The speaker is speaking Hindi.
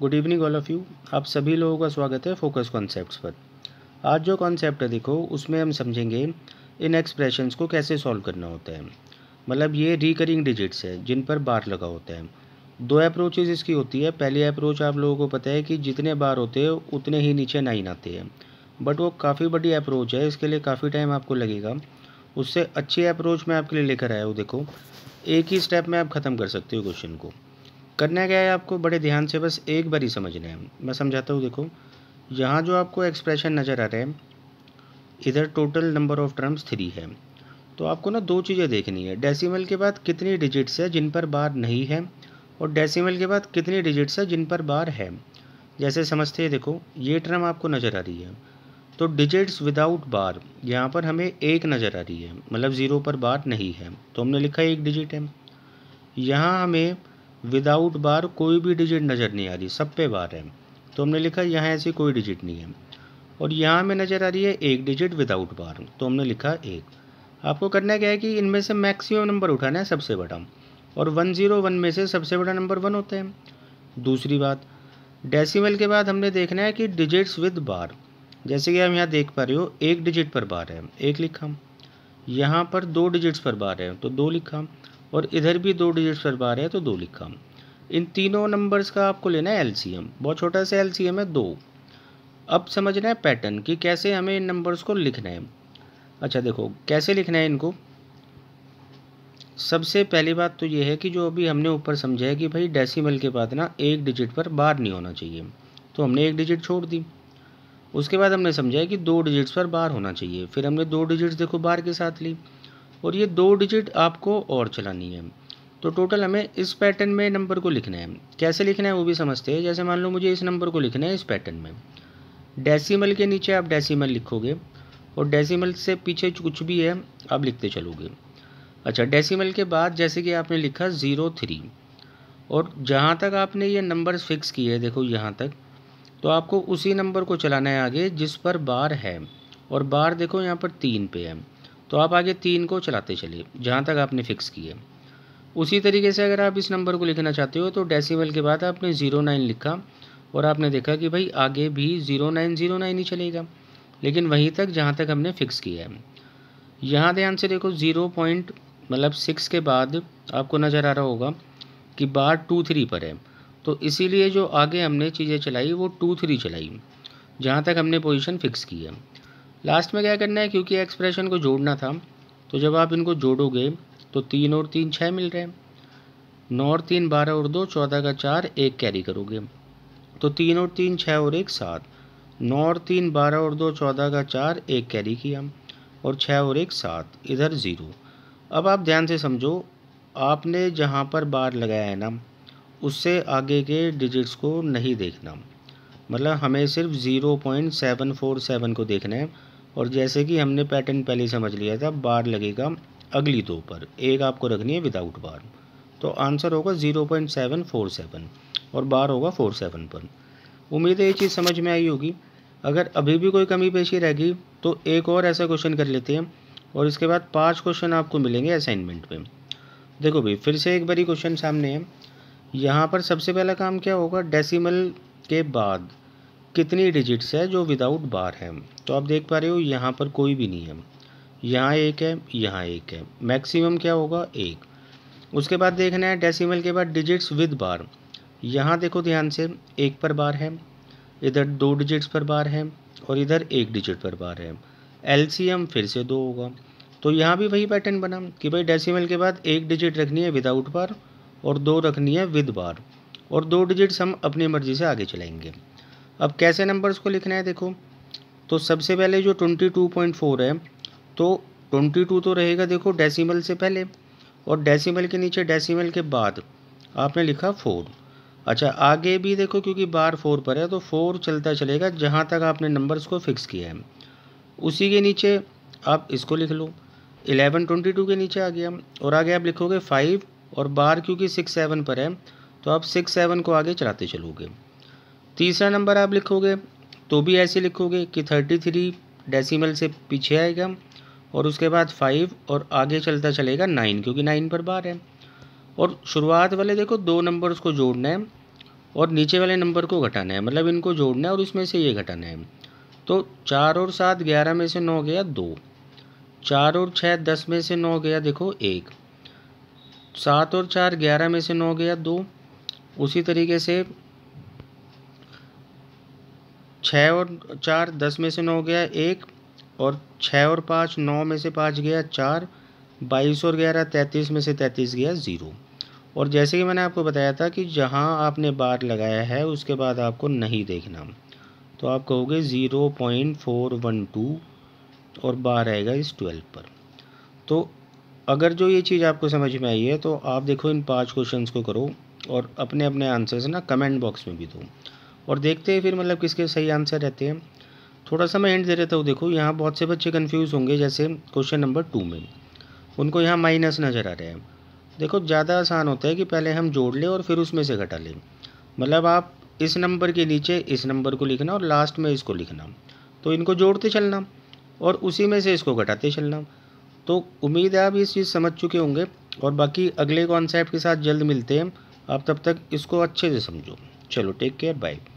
good evening all of you आप सभी लोगों का स्वागत है फोकस कॉन्सेप्ट पर आज जो कॉन्सेप्ट है देखो उसमें हम समझेंगे इन एक्सप्रेशंस को कैसे सॉल्व करना होता है मतलब ये रिकरिंग डिजिट्स है जिन पर बार लगा होता है दो अप्रोचेज इसकी होती है पहली अप्रोच आप लोगों को पता है कि जितने बार होते हैं उतने ही नीचे नाइन आते हैं बट वो काफ़ी बड़ी अप्रोच है इसके लिए काफ़ी टाइम आपको लगेगा उससे अच्छी अप्रोच मैं आपके लिए लेकर आया हूँ देखो एक ही स्टेप में आप ख़त्म कर सकते हो क्वेश्चन को करना क्या है आपको बड़े ध्यान से बस एक बार ही समझना है मैं समझाता हूँ देखो यहाँ जो आपको एक्सप्रेशन नज़र आ रहा है इधर total number of terms three है तो आपको ना दो चीज़ें देखनी है डेसिमल के बाद कितनी डिजिट्स है जिन पर बार नहीं है और डेसिमल के बाद कितनी डिजिट्स है जिन पर बार है जैसे समझते हैं देखो ये टर्म आपको नज़र आ रही है तो डिजिट्स विदाउट बार यहाँ पर हमें एक नज़र आ रही है मतलब ज़ीरो पर बार नहीं है तो हमने लिखा एक डिजिट है यहाँ हमें विदाउट बार कोई भी डिजिट नज़र नहीं आ रही सब पे बार है तो हमने लिखा यहाँ ऐसी कोई डिजिट नहीं है और यहाँ में नज़र आ रही है एक डिजिट विदाउट बार तो हमने लिखा एक आपको करना क्या है कि इनमें से मैक्सिमम नंबर उठाना है सबसे बड़ा और वन ज़ीरो वन में से सबसे बड़ा नंबर वन होते हैं दूसरी बात डेसिमल के बाद हमने देखना है कि डिजिट्स विद बार जैसे कि हम यहाँ देख पा रहे हो एक डिजिट पर बार है एक लिखा यहाँ पर दो डिजिट्स पर बार है तो दो लिखा और इधर भी दो डिजिट्स पर पा रहे हैं तो दो लिखा इन तीनों नंबर्स का आपको लेना है एलसीएम बहुत छोटा सा एलसीएम है दो अब समझना है पैटर्न कि कैसे हमें इन नंबर्स को लिखना है अच्छा देखो कैसे लिखना है इनको सबसे पहली बात तो ये है कि जो अभी हमने ऊपर समझा है कि भाई डेसीमल के बाद ना एक डिजिट पर बार नहीं होना चाहिए तो हमने एक डिजिट छोड़ दी उसके बाद हमने समझा है कि दो डिजिट्स पर बार होना चाहिए फिर हमने दो डिजिट्स देखो बार के साथ ली और ये दो डिजिट आपको और चलानी है तो टोटल हमें इस पैटर्न में नंबर को लिखना है कैसे लिखना है वो भी समझते हैं जैसे मान लो मुझे इस नंबर को लिखना है इस पैटर्न में डेसिमल के नीचे आप डेसिमल लिखोगे और डेसिमल से पीछे कुछ भी है आप लिखते चलोगे अच्छा डेसिमल के बाद जैसे कि आपने लिखा ज़ीरो थ्री और जहाँ तक आपने ये नंबर फिक्स किए हैं देखो यहाँ तक तो आपको उसी नंबर को चलाना है आगे जिस पर बार है और बार देखो यहाँ पर तीन पे है तो आप आगे तीन को चलाते चलिए जहाँ तक आपने फिक्स किया उसी तरीके से अगर आप इस नंबर को लिखना चाहते हो तो डेसिमल के बाद आपने ज़ीरो नाइन लिखा और आपने देखा कि भाई आगे भी ज़ीरो नाइन ज़ीरो नाइन ही चलेगा लेकिन वहीं तक जहाँ तक हमने फिक्स किया है यहाँ ध्यान से देखो ज़ीरो पॉइंट मतलब सिक्स के बाद आपको नज़र आ रहा होगा कि बार टू थ्री पर है तो इसीलिए जो आगे हमने चीज़ें चलाई वो टू थ्री चलाई जहाँ तक हमने पोजिशन फिक्स की है लास्ट में क्या करना है क्योंकि एक्सप्रेशन को जोड़ना था तो जब आप इनको जोड़ोगे तो तीन और तीन छः मिल रहे हैं नौ और तीन बारह और दो चौदह का चार एक कैरी करोगे तो तीन और तीन छः और एक सात नौ और तीन बारह और दो चौदह का चार एक कैरी किया और छः और एक सात इधर ज़ीरो अब आप ध्यान से समझो आपने जहाँ पर बार लगाया है ना उससे आगे के डिजिट्स को नहीं देखना मतलब हमें सिर्फ zero point seven four seven को देखना है और जैसे कि हमने पैटर्न पहले समझ लिया था बार लगेगा अगली दो पर एक आपको रखनी है विदाउट बार तो आंसर होगा zero point seven four seven और बार होगा फोर सेवन पर उम्मीद है ये चीज़ समझ में आई होगी अगर अभी भी कोई कमी पेशी रहेगी तो एक और ऐसा क्वेश्चन कर लेते हैं और इसके बाद पांच क्वेश्चन आपको मिलेंगे असाइनमेंट में देखो भाई फिर से एक बड़ी क्वेश्चन सामने है यहाँ पर सबसे पहला काम क्या होगा डेसीमल के बाद कितनी डिजिट्स है जो विदाउट बार है तो आप देख पा रहे हो यहाँ पर कोई भी नहीं है यहाँ एक है यहाँ एक है मैक्सिमम क्या होगा एक उसके बाद देखना है डेसिमल के बाद डिजिट्स विद बार यहाँ देखो ध्यान से एक पर बार है इधर दो डिजिट्स पर बार है और इधर एक डिजिट पर बार है एल फिर से दो होगा तो यहाँ भी वही पैटर्न बना कि भाई डेसिमल के बाद एक डिजिट रखनी है विदाउट बार और दो रखनी है विद बार और दो डिजिट्स हम अपनी मर्जी से आगे चलाएंगे अब कैसे नंबर्स को लिखना है देखो तो सबसे पहले जो ट्वेंटी टू पॉइंट फोर है तो ट्वेंटी टू तो रहेगा देखो डेसिमल से पहले और डेसिमल के नीचे डेसिमल के बाद आपने लिखा फोर अच्छा आगे भी देखो क्योंकि बार फोर पर है तो फोर चलता चलेगा जहाँ तक आपने नंबर्स को फिक्स किया है उसी के नीचे आप इसको लिख लो एलेवन ट्वेंटी टू के नीचे आ गया और आगे आप लिखोगे फाइव और बार क्योंकि सिक्स सेवन पर है तो आप सिक्स सेवन को आगे चलाते चलोगे तीसरा नंबर आप लिखोगे तो भी ऐसे लिखोगे कि थर्टी थ्री डेसीमल से पीछे आएगा और उसके बाद फाइव और आगे चलता चलेगा नाइन क्योंकि नाइन पर बार है और शुरुआत वाले देखो दो नंबर उसको जोड़ना है और नीचे वाले नंबर को घटाना है मतलब इनको जोड़ना है और इसमें से ये घटाना है तो चार और सात ग्यारह में से नौ गया दो चार और छः दस में से नौ गया देखो एक सात और चार ग्यारह में से नौ गया दो उसी तरीके से छः और चार दस में से नौ गया एक और छः और पाँच नौ में से पाँच गया चार बाईस और ग्यारह तैंतीस में से तैंतीस गया ज़ीरो और जैसे कि मैंने आपको बताया था कि जहाँ आपने बार लगाया है उसके बाद आपको नहीं देखना तो आप कहोगे zero point four one two और बार आएगा इस ट्वेल्व पर तो अगर जो ये चीज़ आपको समझ में आई है तो आप देखो इन पांच क्वेश्चंस को करो और अपने अपने आंसर्स ना कमेंट बॉक्स में भी दो और देखते हैं फिर मतलब किसके सही आंसर रहते हैं थोड़ा सा मैं एंड दे देता हूँ देखो यहाँ बहुत से बच्चे कन्फ्यूज़ होंगे जैसे क्वेश्चन नंबर टू में उनको यहाँ माइनस नज़र आ रहे हैं देखो ज़्यादा आसान होता है कि पहले हम जोड़ लें और फिर उसमें से घटा लें मतलब आप इस नंबर के नीचे इस नंबर को लिखना और लास्ट में इसको लिखना तो इनको जोड़ते चलना और उसी में से इसको घटाते चलना तो उम्मीद है आप इस चीज़ समझ चुके होंगे और बाकी अगले कॉन्सेप्ट के साथ जल्द मिलते हैं आप तब तक इसको अच्छे से समझो चलो टेक केयर बाय